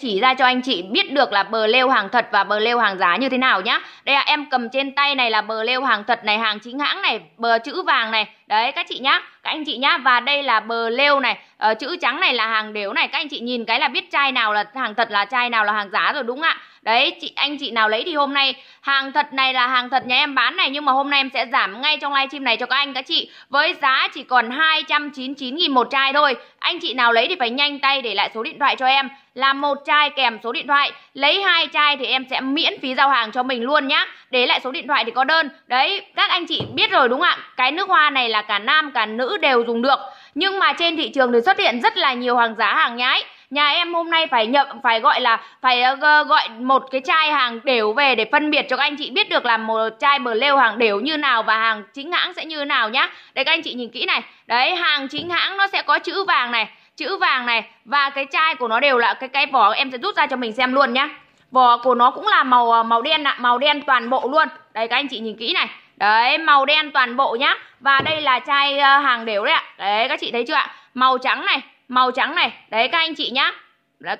chỉ ra cho anh chị biết được là bờ lêu hàng thật và bờ lêu hàng giá như thế nào nhá. Đây là em cầm trên tay này là bờ lêu hàng thật này, hàng chính hãng này, bờ chữ vàng này, đấy các chị nhá các anh chị nhá và đây là bờ lêu này ờ, chữ trắng này là hàng đếu này các anh chị nhìn cái là biết chai nào là hàng thật là chai nào là hàng giá rồi đúng ạ đấy chị anh chị nào lấy thì hôm nay hàng thật này là hàng thật nhà em bán này nhưng mà hôm nay em sẽ giảm ngay trong livestream này cho các anh các chị với giá chỉ còn 299 000 một chai thôi anh chị nào lấy thì phải nhanh tay để lại số điện thoại cho em là một chai kèm số điện thoại lấy hai chai thì em sẽ miễn phí giao hàng cho mình luôn nhá để lại số điện thoại thì có đơn đấy các anh chị biết rồi đúng không ạ cái nước hoa này là là cả nam cả nữ đều dùng được nhưng mà trên thị trường thì xuất hiện rất là nhiều hàng giả hàng nhái nhà em hôm nay phải nhập phải gọi là phải ờ, gọi một cái chai hàng đều về để phân biệt cho các anh chị biết được là một chai bờ lêu hàng đều như nào và hàng chính hãng sẽ như nào nhá đấy các anh chị nhìn kỹ này đấy hàng chính hãng nó sẽ có chữ vàng này chữ vàng này và cái chai của nó đều là cái cái vỏ em sẽ rút ra cho mình xem luôn nhá vỏ của nó cũng là màu à, màu đen ạ màu đen toàn bộ luôn đây các anh chị nhìn kỹ này đấy màu đen toàn bộ nhá và đây là chai à, hàng đều đấy ạ đấy các chị thấy chưa ạ màu trắng này màu trắng này đấy các anh chị nhá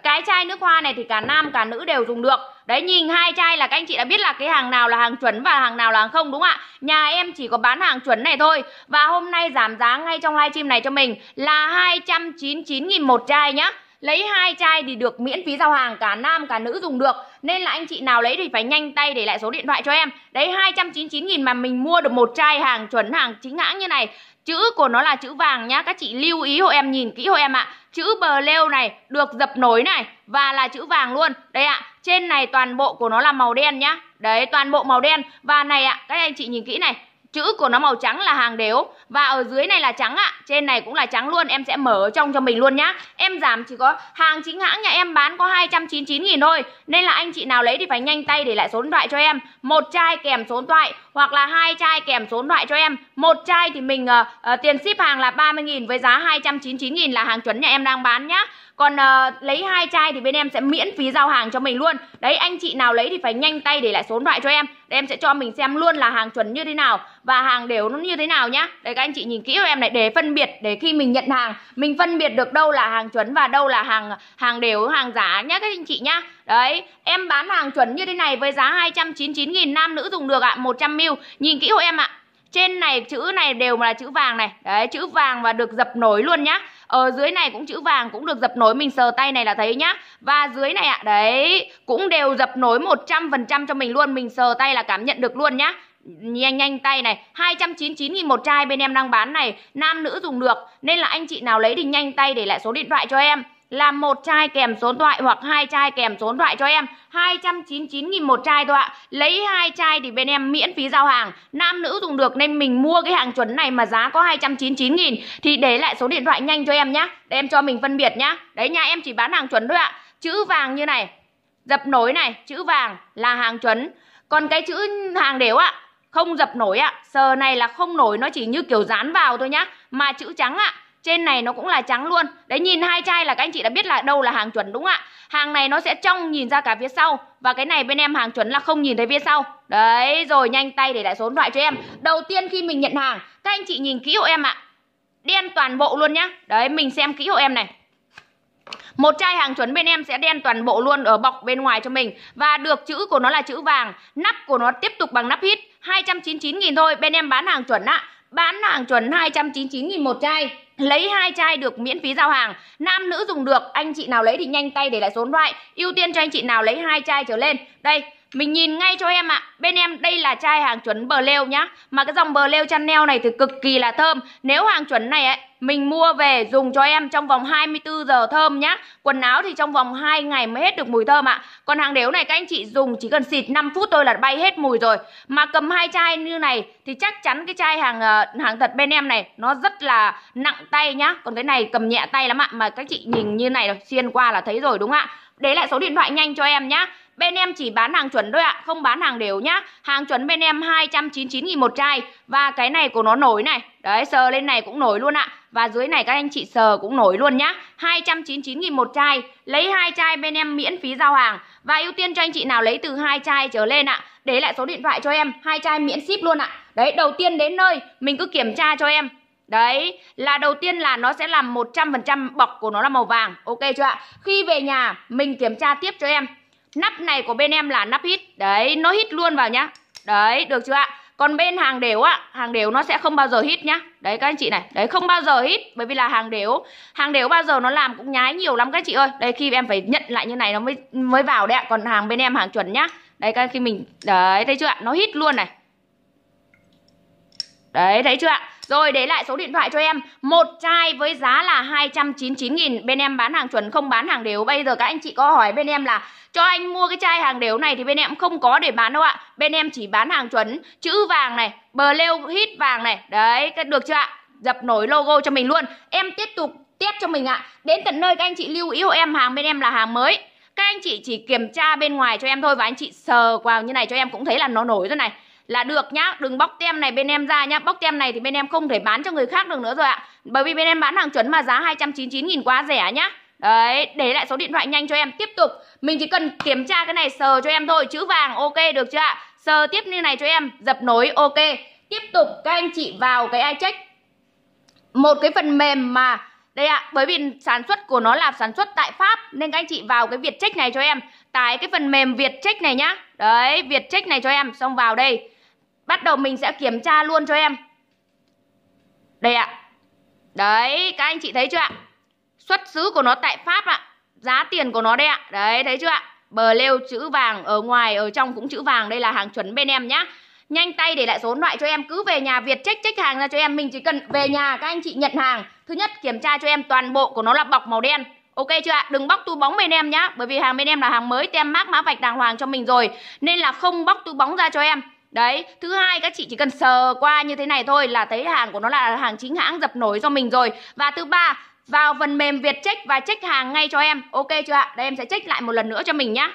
cái chai nước hoa này thì cả nam cả nữ đều dùng được Đấy nhìn hai chai là các anh chị đã biết là cái hàng nào là hàng chuẩn và hàng nào là hàng không đúng không ạ? Nhà em chỉ có bán hàng chuẩn này thôi. Và hôm nay giảm giá ngay trong livestream này cho mình là 299 000 một chai nhá lấy hai chai thì được miễn phí giao hàng cả nam cả nữ dùng được nên là anh chị nào lấy thì phải nhanh tay để lại số điện thoại cho em đấy 299 nghìn mà mình mua được một chai hàng chuẩn hàng chính hãng như này chữ của nó là chữ vàng nhá các chị lưu ý hộ em nhìn kỹ hộ em ạ chữ bờ leo này được dập nối này và là chữ vàng luôn đây ạ trên này toàn bộ của nó là màu đen nhá đấy toàn bộ màu đen và này ạ các anh chị nhìn kỹ này Chữ của nó màu trắng là hàng đều Và ở dưới này là trắng ạ à. Trên này cũng là trắng luôn Em sẽ mở trong cho mình luôn nhá Em giảm chỉ có hàng chính hãng nhà em bán có 299 nghìn thôi Nên là anh chị nào lấy thì phải nhanh tay để lại số điện thoại cho em một chai kèm số điện thoại hoặc là hai chai kèm số loại cho em một chai thì mình uh, uh, tiền ship hàng là 30.000 với giá 299.000 là hàng chuẩn nhà em đang bán nhá còn uh, lấy hai chai thì bên em sẽ miễn phí giao hàng cho mình luôn đấy anh chị nào lấy thì phải nhanh tay để lại số điện thoại cho em để em sẽ cho mình xem luôn là hàng chuẩn như thế nào và hàng đều nó như thế nào nhá đấy các anh chị nhìn kỹ cho em này để phân biệt để khi mình nhận hàng mình phân biệt được đâu là hàng chuẩn và đâu là hàng hàng đều hàng giả nhá các anh chị nhá đấy em bán hàng chuẩn như thế này với giá 299.000 nam nữ dùng được ạ à, 100 lưu Nhìn kỹ hộ em ạ trên này chữ này đều là chữ vàng này Đấy chữ vàng và được dập nổi luôn nhá Ở dưới này cũng chữ vàng cũng được dập nổi Mình sờ tay này là thấy nhá Và dưới này ạ đấy Cũng đều dập nổi 100% cho mình luôn Mình sờ tay là cảm nhận được luôn nhá nhanh nhanh tay này 299.000 một chai bên em đang bán này Nam nữ dùng được Nên là anh chị nào lấy thì nhanh tay để lại số điện thoại cho em là một chai kèm số thoại hoặc hai chai kèm số thoại cho em 299 nghìn một chai thôi ạ Lấy hai chai thì bên em miễn phí giao hàng Nam nữ dùng được nên mình mua cái hàng chuẩn này mà giá có 299 nghìn Thì để lại số điện thoại nhanh cho em nhé Để em cho mình phân biệt nhá Đấy nha em chỉ bán hàng chuẩn thôi ạ Chữ vàng như này Dập nối này Chữ vàng là hàng chuẩn Còn cái chữ hàng đều ạ Không dập nổi ạ Sờ này là không nổi Nó chỉ như kiểu dán vào thôi nhá Mà chữ trắng ạ trên này nó cũng là trắng luôn đấy nhìn hai chai là các anh chị đã biết là đâu là hàng chuẩn đúng không ạ hàng này nó sẽ trong nhìn ra cả phía sau và cái này bên em hàng chuẩn là không nhìn thấy phía sau đấy rồi nhanh tay để lại số điện thoại cho em đầu tiên khi mình nhận hàng các anh chị nhìn kỹ hộ em ạ đen toàn bộ luôn nhá đấy mình xem kỹ hộ em này một chai hàng chuẩn bên em sẽ đen toàn bộ luôn ở bọc bên ngoài cho mình Và được chữ của nó là chữ vàng Nắp của nó tiếp tục bằng nắp hít 299.000 thôi Bên em bán hàng chuẩn ạ Bán hàng chuẩn 299.000 một chai Lấy hai chai được miễn phí giao hàng, nam nữ dùng được, anh chị nào lấy thì nhanh tay để lại số điện thoại, ưu tiên cho anh chị nào lấy hai chai trở lên. Đây, mình nhìn ngay cho em ạ à. Bên em đây là chai hàng chuẩn bờ leo nhá Mà cái dòng bờ lêu Chanel này thì cực kỳ là thơm Nếu hàng chuẩn này ấy Mình mua về dùng cho em trong vòng 24 giờ thơm nhá Quần áo thì trong vòng 2 ngày mới hết được mùi thơm ạ à. Còn hàng đếu này các anh chị dùng chỉ cần xịt 5 phút thôi là bay hết mùi rồi Mà cầm hai chai như này Thì chắc chắn cái chai hàng ờ, hàng thật bên em này Nó rất là nặng tay nhá Còn cái này cầm nhẹ tay lắm ạ à. Mà các chị nhìn như này xuyên qua là thấy rồi đúng không ạ để lại số điện thoại nhanh cho em nhá Bên em chỉ bán hàng chuẩn thôi ạ, không bán hàng đều nhá. Hàng chuẩn bên em 299 000 một chai và cái này của nó nổi này. Đấy, sờ lên này cũng nổi luôn ạ. Và dưới này các anh chị sờ cũng nổi luôn nhá. 299 000 một chai, lấy hai chai bên em miễn phí giao hàng và ưu tiên cho anh chị nào lấy từ hai chai trở lên ạ. Để lại số điện thoại cho em, hai chai miễn ship luôn ạ. Đấy, đầu tiên đến nơi mình cứ kiểm tra cho em Đấy, là đầu tiên là nó sẽ là 100% bọc của nó là màu vàng Ok chưa ạ? Khi về nhà, mình kiểm tra tiếp cho em Nắp này của bên em là nắp hít Đấy, nó hít luôn vào nhá Đấy, được chưa ạ? Còn bên hàng đều á, hàng đều nó sẽ không bao giờ hít nhá Đấy các anh chị này, đấy không bao giờ hít Bởi vì là hàng đều, hàng đều bao giờ nó làm cũng nhái nhiều lắm các anh chị ơi Đây khi em phải nhận lại như này nó mới mới vào đấy ạ Còn hàng bên em hàng chuẩn nhá Đấy các khi mình, đấy thấy chưa ạ, nó hít luôn này Đấy thấy chưa ạ rồi để lại số điện thoại cho em một chai với giá là 299.000 Bên em bán hàng chuẩn không bán hàng đều Bây giờ các anh chị có hỏi bên em là cho anh mua cái chai hàng đều này thì bên em không có để bán đâu ạ Bên em chỉ bán hàng chuẩn chữ vàng này Bờ lêu hít vàng này Đấy được chưa ạ Dập nổi logo cho mình luôn Em tiếp tục test cho mình ạ Đến tận nơi các anh chị lưu ý hộ em hàng bên em là hàng mới Các anh chị chỉ kiểm tra bên ngoài cho em thôi Và anh chị sờ vào như này cho em cũng thấy là nó nổi rồi này là được nhá đừng bóc tem này bên em ra nhá bóc tem này thì bên em không thể bán cho người khác được nữa rồi ạ bởi vì bên em bán hàng chuẩn mà giá 299 000 quá rẻ nhá Đấy, để lại số điện thoại nhanh cho em Tiếp tục, mình chỉ cần kiểm tra cái này sờ cho em thôi Chữ vàng, ok được chưa ạ Sờ tiếp như này cho em, dập nối, ok Tiếp tục, các anh chị vào cái iCheck Một cái phần mềm mà đây ạ, bởi vì sản xuất của nó là sản xuất tại Pháp Nên các anh chị vào cái Vietcheck này cho em Tải cái phần mềm Vietcheck này nhá Đấy, Vietcheck này cho em, xong vào đây Bắt đầu mình sẽ kiểm tra luôn cho em Đây ạ Đấy các anh chị thấy chưa ạ Xuất xứ của nó tại Pháp ạ Giá tiền của nó đây ạ Đấy thấy chưa ạ Bờ lêu chữ vàng ở ngoài ở trong cũng chữ vàng Đây là hàng chuẩn bên em nhá Nhanh tay để lại số loại cho em Cứ về nhà Việt check check hàng ra cho em Mình chỉ cần về nhà các anh chị nhận hàng Thứ nhất kiểm tra cho em toàn bộ của nó là bọc màu đen Ok chưa ạ? Đừng bóc tu bóng bên em nhá Bởi vì hàng bên em là hàng mới tem mác mã vạch đàng hoàng cho mình rồi Nên là không bóc tu bóng ra cho em Đấy, thứ hai các chị chỉ cần sờ qua như thế này thôi là thấy hàng của nó là hàng chính hãng dập nổi do mình rồi. Và thứ ba, vào phần mềm Việt check và check hàng ngay cho em. Ok chưa ạ? Đây em sẽ check lại một lần nữa cho mình nhá.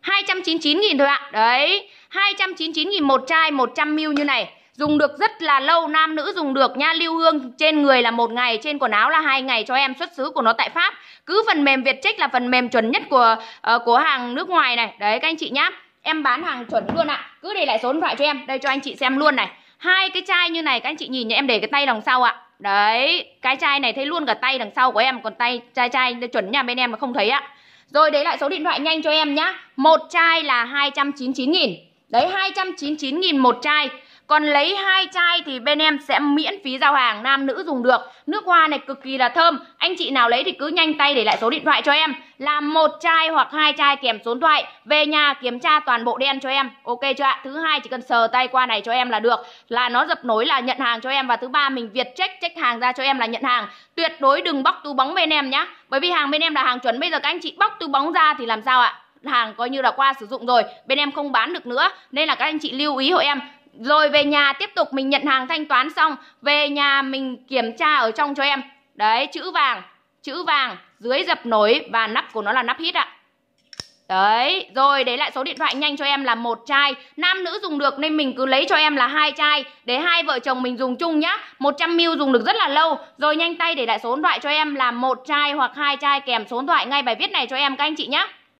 299 000 thôi ạ. Đấy, 299 000 một chai 100 ml như này. Dùng được rất là lâu, nam nữ dùng được nha Lưu hương trên người là một ngày, trên quần áo là hai ngày cho em xuất xứ của nó tại Pháp Cứ phần mềm việt check là phần mềm chuẩn nhất của uh, của hàng nước ngoài này Đấy các anh chị nhá Em bán hàng chuẩn luôn ạ. À. Cứ để lại số điện thoại cho em. Đây cho anh chị xem luôn này. Hai cái chai như này các anh chị nhìn nhé, em để cái tay đằng sau ạ. À. Đấy, cái chai này thấy luôn cả tay đằng sau của em còn tay chai chai chuẩn nhà bên em mà không thấy ạ. À. Rồi đấy lại số điện thoại nhanh cho em nhá. Một chai là 299 000 Đấy 299 000 một chai. Còn lấy hai chai thì bên em sẽ miễn phí giao hàng nam nữ dùng được. Nước hoa này cực kỳ là thơm. Anh chị nào lấy thì cứ nhanh tay để lại số điện thoại cho em. làm một chai hoặc hai chai kèm số điện thoại. Về nhà kiểm tra toàn bộ đen cho em. Ok chưa ạ? Thứ hai chỉ cần sờ tay qua này cho em là được. Là nó dập nối là nhận hàng cho em và thứ ba mình việt check check hàng ra cho em là nhận hàng. Tuyệt đối đừng bóc túi bóng bên em nhá. Bởi vì hàng bên em là hàng chuẩn. Bây giờ các anh chị bóc túi bóng ra thì làm sao ạ? hàng coi như là qua sử dụng rồi bên em không bán được nữa nên là các anh chị lưu ý hộ em rồi về nhà tiếp tục mình nhận hàng thanh toán xong Về nhà mình kiểm tra ở trong cho em Đấy chữ vàng Chữ vàng dưới dập nổi Và nắp của nó là nắp hít ạ Đấy, rồi để lại số điện thoại nhanh cho em là một chai Nam nữ dùng được nên mình cứ lấy cho em là hai chai Để hai vợ chồng mình dùng chung nhá 100ml dùng được rất là lâu Rồi nhanh tay để lại số điện thoại cho em là một chai hoặc hai chai kèm số điện thoại ngay bài viết này cho em các anh chị nhá